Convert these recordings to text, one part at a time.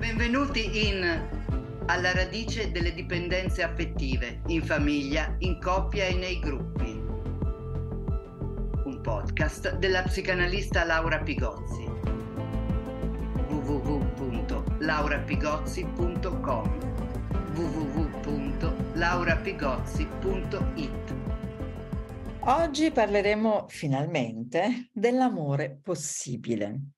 Benvenuti in Alla radice delle dipendenze affettive, in famiglia, in coppia e nei gruppi. Un podcast della psicanalista Laura Pigozzi. www.laurapigozzi.com www.laurapigozzi.it Oggi parleremo finalmente dell'amore possibile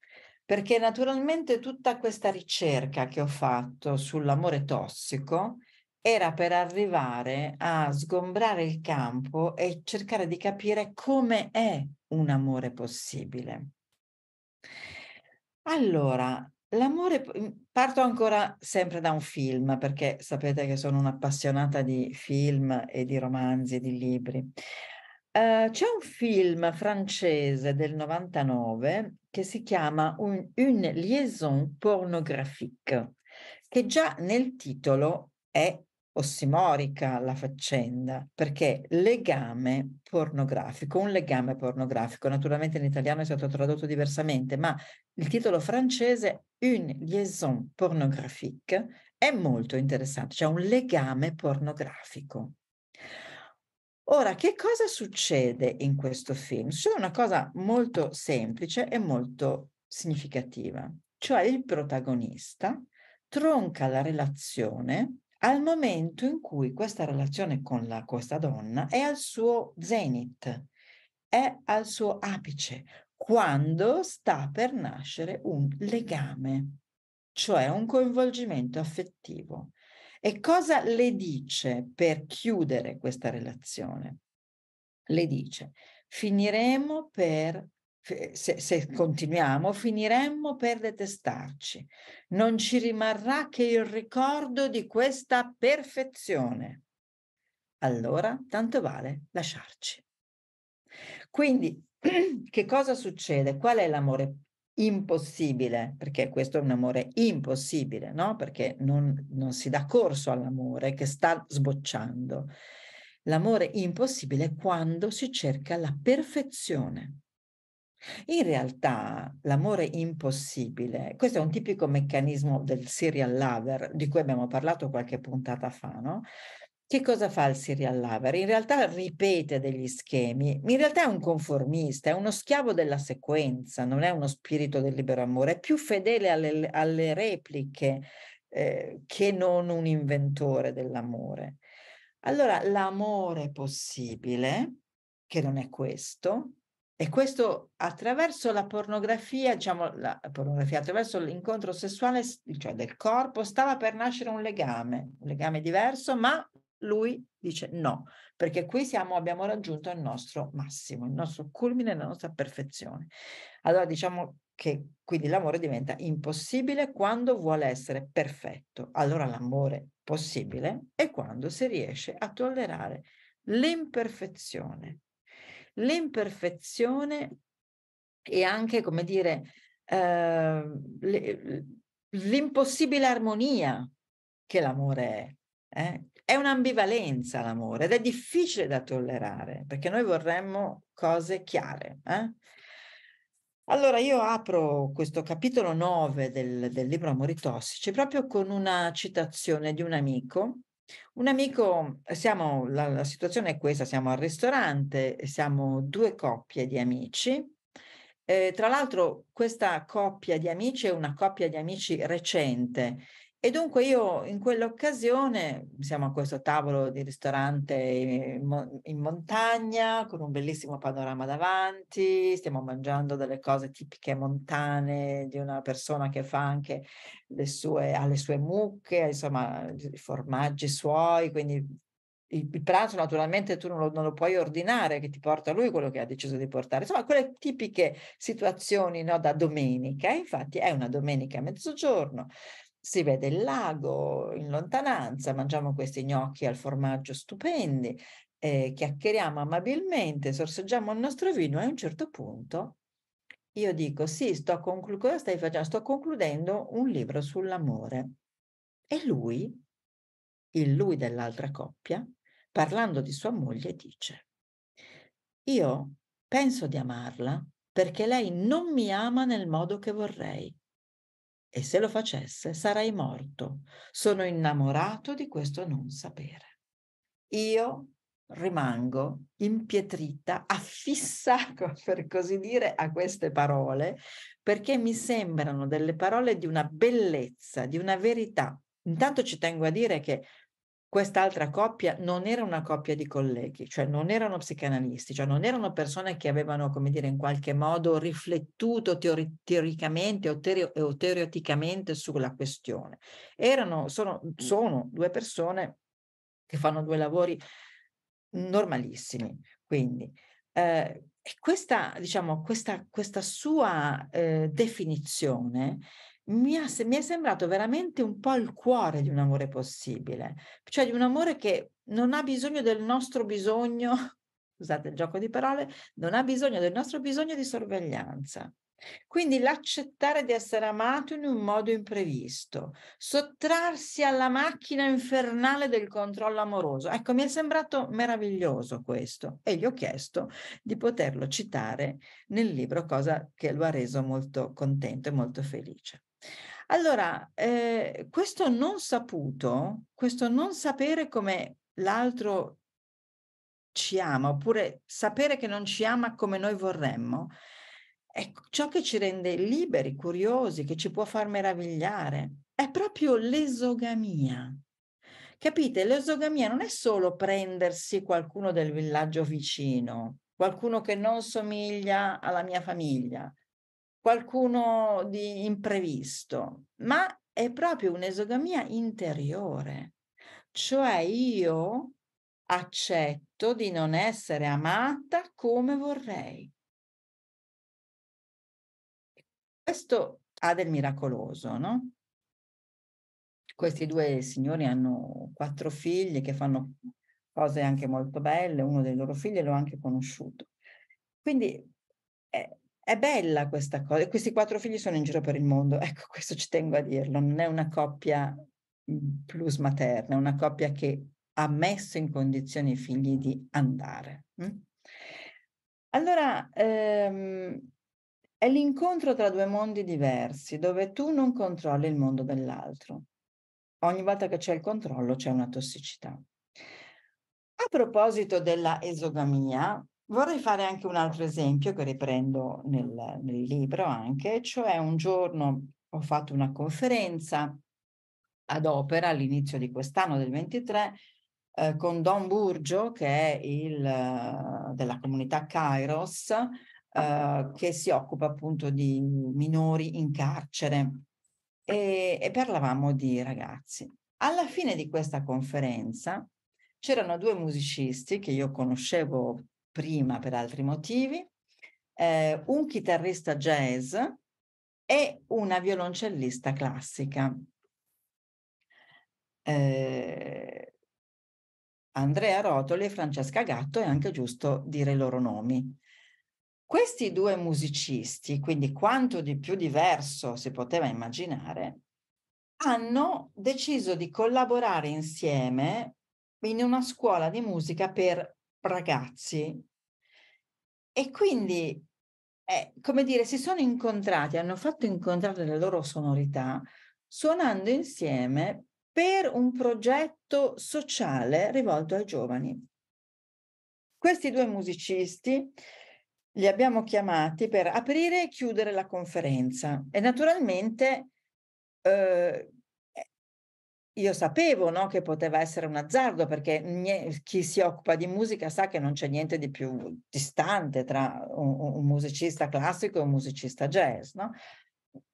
perché naturalmente tutta questa ricerca che ho fatto sull'amore tossico era per arrivare a sgombrare il campo e cercare di capire come è un amore possibile. Allora, l'amore, mhmm, parto ancora sempre da un film, perché sapete che sono un'appassionata di film e di romanzi e di libri. Uhm, c'è un film francese del 99 che si chiama un, Une liaison pornographique, che già nel titolo è ossimorica la faccenda, perché legame pornografico, un legame pornografico, naturalmente in italiano è stato tradotto diversamente, ma il titolo francese Une liaison pornographique è molto interessante, cioè un legame pornografico. Ora, che cosa succede in questo film? Succede una cosa molto semplice e molto significativa, cioè il protagonista tronca la relazione al momento in cui questa relazione con la, questa donna è al suo zenith, è al suo apice, quando sta per nascere un legame, cioè un coinvolgimento affettivo e cosa le dice per chiudere questa relazione? Le dice, finiremo per, se, se continuiamo, finiremmo per detestarci. Non ci rimarrà che il ricordo di questa perfezione. Allora, tanto vale lasciarci. Quindi, che cosa succede? Qual è l'amore impossibile, perché questo è un amore impossibile, no? Perché non, non si dà corso all'amore che sta sbocciando. L'amore impossibile è quando si cerca la perfezione. In realtà l'amore impossibile, questo è un tipico meccanismo del serial lover di cui abbiamo parlato qualche puntata fa, no? Che cosa fa il serial lover? In realtà ripete degli schemi, in realtà è un conformista, è uno schiavo della sequenza, non è uno spirito del libero amore, è più fedele alle, alle repliche eh, che non un inventore dell'amore. Allora, l'amore possibile, che non è questo, e questo attraverso la pornografia, diciamo la pornografia, attraverso l'incontro sessuale, cioè del corpo, stava per nascere un legame, un legame diverso, ma lui dice no, perché qui siamo, abbiamo raggiunto il nostro massimo, il nostro culmine, la nostra perfezione. Allora diciamo che quindi l'amore diventa impossibile quando vuole essere perfetto. Allora l'amore possibile è quando si riesce a tollerare l'imperfezione. L'imperfezione e anche, come dire, eh, l'impossibile armonia che l'amore è. Eh? È un'ambivalenza l'amore ed è difficile da tollerare perché noi vorremmo cose chiare. Eh? Allora io apro questo capitolo 9 del, del libro Amori Tossici proprio con una citazione di un amico. Un amico, siamo, la, la situazione è questa, siamo al ristorante, siamo due coppie di amici. Eh, tra l'altro questa coppia di amici è una coppia di amici recente e dunque io in quell'occasione, siamo a questo tavolo di ristorante in, in, montagna, con un bellissimo panorama davanti, stiamo mangiando delle cose tipiche montane di una persona che fa anche le sue, ha le sue mucche, insomma, i formaggi suoi, quindi il, il pranzo naturalmente tu non lo, non lo, puoi ordinare, che ti porta lui quello che ha deciso di portare. Insomma, quelle tipiche situazioni no, da domenica, infatti è una domenica a mezzogiorno si vede il lago in lontananza, mangiamo questi gnocchi al formaggio stupendi, eh, chiacchieriamo amabilmente, sorseggiamo il nostro vino e a un certo punto io dico sì, sto, conclu- sto concludendo un libro sull'amore. E lui, il lui dell'altra coppia, parlando di sua moglie, dice, io penso di amarla perché lei non mi ama nel modo che vorrei. E se lo facesse sarei morto. Sono innamorato di questo non sapere. Io rimango impietrita, affissa, per così dire, a queste parole, perché mi sembrano delle parole di una bellezza, di una verità. Intanto ci tengo a dire che quest'altra coppia non era una coppia di colleghi, cioè non erano psicanalisti, cioè non erano persone che avevano, come dire, in qualche modo riflettuto teori- teoricamente o, teori- o, teoreticamente sulla questione. Erano, sono, sono due persone che fanno due lavori normalissimi, quindi. Eh, questa, diciamo, questa, questa, sua eh, definizione mi, ha, mi, è sembrato veramente un po' il cuore di un amore possibile, cioè di un amore che non ha bisogno del nostro bisogno, scusate il gioco di parole, non ha bisogno del nostro bisogno di sorveglianza. Quindi l'accettare di essere amato in un modo imprevisto, sottrarsi alla macchina infernale del controllo amoroso. Ecco, mi è sembrato meraviglioso questo e gli ho chiesto di poterlo citare nel libro, cosa che lo ha reso molto contento e molto felice. Allora, eh, questo non saputo, questo non sapere come l'altro ci ama, oppure sapere che non ci ama come noi vorremmo, è ciò che ci rende liberi, curiosi, che ci può far meravigliare. È proprio l'esogamia. Capite? L'esogamia non è solo prendersi qualcuno del villaggio vicino, qualcuno che non somiglia alla mia famiglia, qualcuno di imprevisto, ma è proprio un'esogamia interiore, cioè io accetto di non essere amata come vorrei. Questo ha del miracoloso, no? Questi due signori hanno quattro figli che fanno cose anche molto belle, uno dei loro figli l'ho anche conosciuto. Quindi eh, è bella questa cosa. Questi quattro figli sono in giro per il mondo. Ecco, questo ci tengo a dirlo. Non è una coppia mhmm, plus materna, è una coppia che ha messo in condizione i figli di andare. Mm. Allora, ehm, è l'incontro tra due mondi diversi, dove tu non controlli il mondo dell'altro. Ogni volta che c'è il controllo c'è una tossicità. A proposito della esogamia, Vorrei fare anche un altro esempio che riprendo nel, nel libro anche, cioè un giorno ho fatto una conferenza ad opera all'inizio di quest'anno del 23 eh, con Don Burgio che è il eh, della comunità Kairos eh, che si occupa appunto di minori in carcere e, e parlavamo di ragazzi. Alla fine di questa conferenza c'erano due musicisti che io conoscevo prima per altri motivi, eh, un chitarrista jazz e una violoncellista classica. Eh, Andrea Rotoli e Francesca Gatto è anche giusto dire i loro nomi. Questi due musicisti, quindi quanto di più diverso si poteva immaginare, hanno deciso di collaborare insieme in una scuola di musica per ragazzi. E quindi, eh, come dire, si sono incontrati, hanno fatto incontrare le loro sonorità suonando insieme per un progetto sociale rivolto ai giovani. Questi due musicisti li abbiamo chiamati per aprire e chiudere la conferenza e naturalmente eh, io sapevo no, che poteva essere un azzardo perché chi si occupa di musica sa che non c'è niente di più distante tra un, un musicista classico e un musicista jazz. No?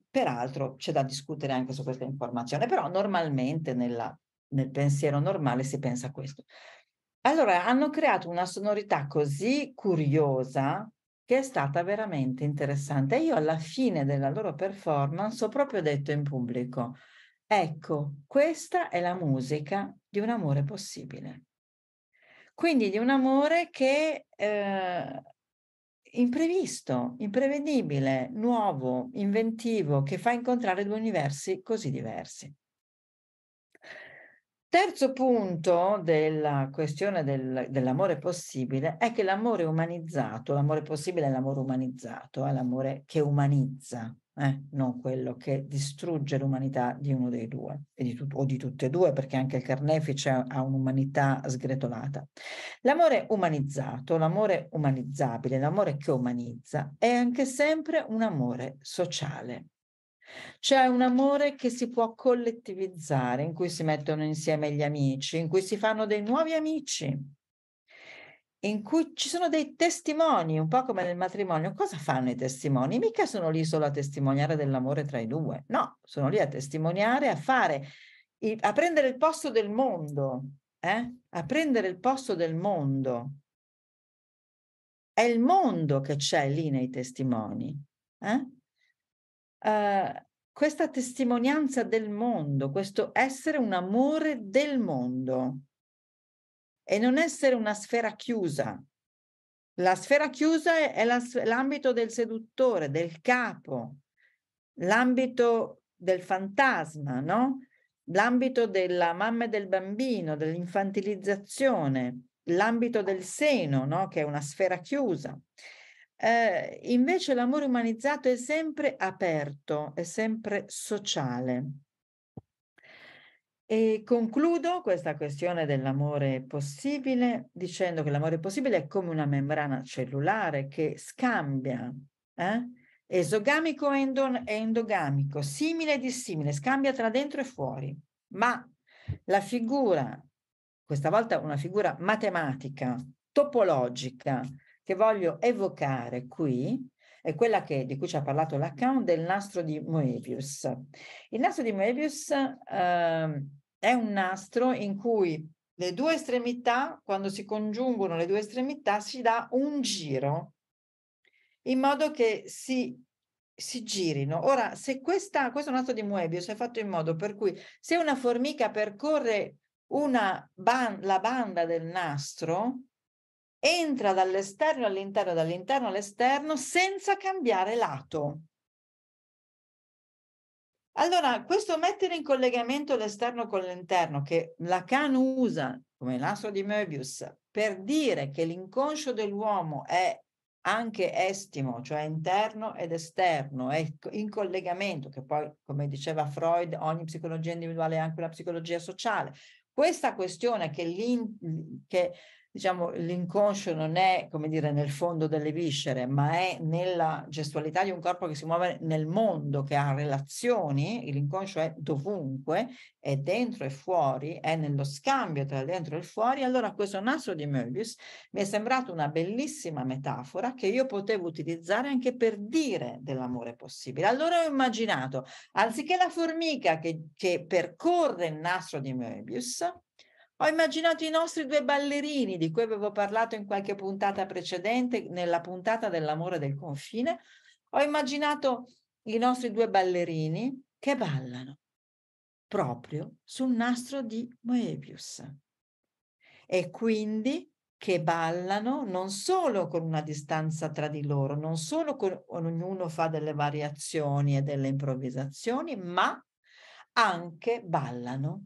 Peraltro c'è da discutere anche su questa informazione, però normalmente nella, nel pensiero normale si pensa a questo. Allora hanno creato una sonorità così curiosa che è stata veramente interessante. Io alla fine della loro performance ho proprio detto in pubblico, Ecco, questa è la musica di un amore possibile. Quindi di un amore che eh, imprevisto, imprevedibile, nuovo, inventivo, che fa incontrare due universi così diversi. Terzo punto della questione del, dell'amore possibile è che l'amore umanizzato, l'amore possibile è l'amore umanizzato, è eh, l'amore che umanizza, eh? non quello che distrugge l'umanità di uno dei due di tut- o di tutte e due, perché anche il carnefice ha un'umanità sgretolata. L'amore umanizzato, l'amore umanizzabile, l'amore che umanizza è anche sempre un amore sociale. C'è un amore che si può collettivizzare, in cui si mettono insieme gli amici, in cui si fanno dei nuovi amici, in cui ci sono dei testimoni, un po' come nel matrimonio. Cosa fanno i testimoni? Mica sono lì solo a testimoniare dell'amore tra i due, no, sono lì a testimoniare, a fare, a prendere il posto del mondo, eh? a prendere il posto del mondo. È il mondo che c'è lì nei testimoni. Eh? Ehm, questa testimonianza del mondo, questo essere un amore del mondo e non essere una sfera chiusa. La sfera chiusa è la, l'ambito del seduttore, del capo, l'ambito del fantasma, no? l'ambito della mamma e del bambino, dell'infantilizzazione, l'ambito del seno, no? che è una sfera chiusa. Eh, invece l'amore umanizzato è sempre aperto, è sempre sociale. E concludo questa questione dell'amore possibile dicendo che l'amore possibile è come una membrana cellulare che scambia eh? esogamico e, endon- e endogamico, simile e dissimile, scambia tra dentro e fuori. Ma la figura, questa volta una figura matematica, topologica, che voglio evocare qui è quella che, di cui ci ha parlato Lacan del nastro di Moebius. Il nastro di Moebius eh, è un nastro in cui le due estremità, quando si congiungono le due estremità, si dà un giro in modo che si, si girino. Ora, se questa, questo nastro di Moebius è fatto in modo per cui se una formica percorre una ban- la banda del nastro, entra dall'esterno all'interno, dall'interno all'esterno senza cambiare lato. Allora, questo mettere in collegamento l'esterno con l'interno, che Lacan usa come l'asso di Möbius per dire che l'inconscio dell'uomo è anche estimo, cioè interno ed esterno, è in collegamento, che poi, come diceva Freud, ogni psicologia individuale è anche una psicologia sociale. Questa questione che, che diciamo, l'inconscio non è, come dire, nel fondo delle viscere, ma è nella gestualità di un corpo che si muove nel mondo, che ha relazioni, l'inconscio è dovunque, è dentro e fuori, è nello scambio tra dentro e fuori, allora questo nastro di Möbius mi è sembrato una bellissima metafora che io potevo utilizzare anche per dire dell'amore possibile. Allora ho immaginato, anziché la formica che, che percorre il nastro di Möbius, ho immaginato i nostri due ballerini di cui avevo parlato in qualche puntata precedente, nella puntata dell'amore del confine. Ho immaginato i nostri due ballerini che ballano proprio sul nastro di Moebius. E quindi che ballano non solo con una distanza tra di loro, non solo con ognuno fa delle variazioni e delle improvvisazioni, ma anche ballano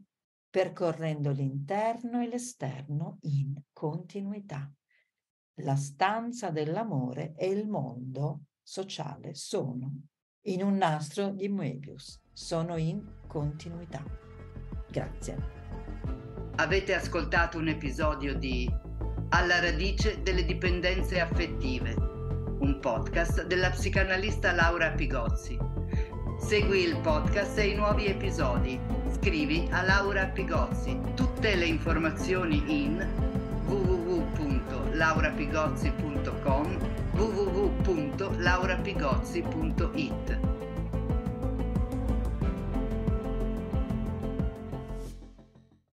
percorrendo l'interno e l'esterno in continuità. La stanza dell'amore e il mondo sociale sono in un nastro di Moebius, sono in continuità. Grazie. Avete ascoltato un episodio di Alla radice delle dipendenze affettive, un podcast della psicanalista Laura Pigozzi. Segui il podcast e i nuovi episodi Scrivi a Laura Pigozzi. Tutte le informazioni in www.laurapigozzi.com www.laurapigozzi.it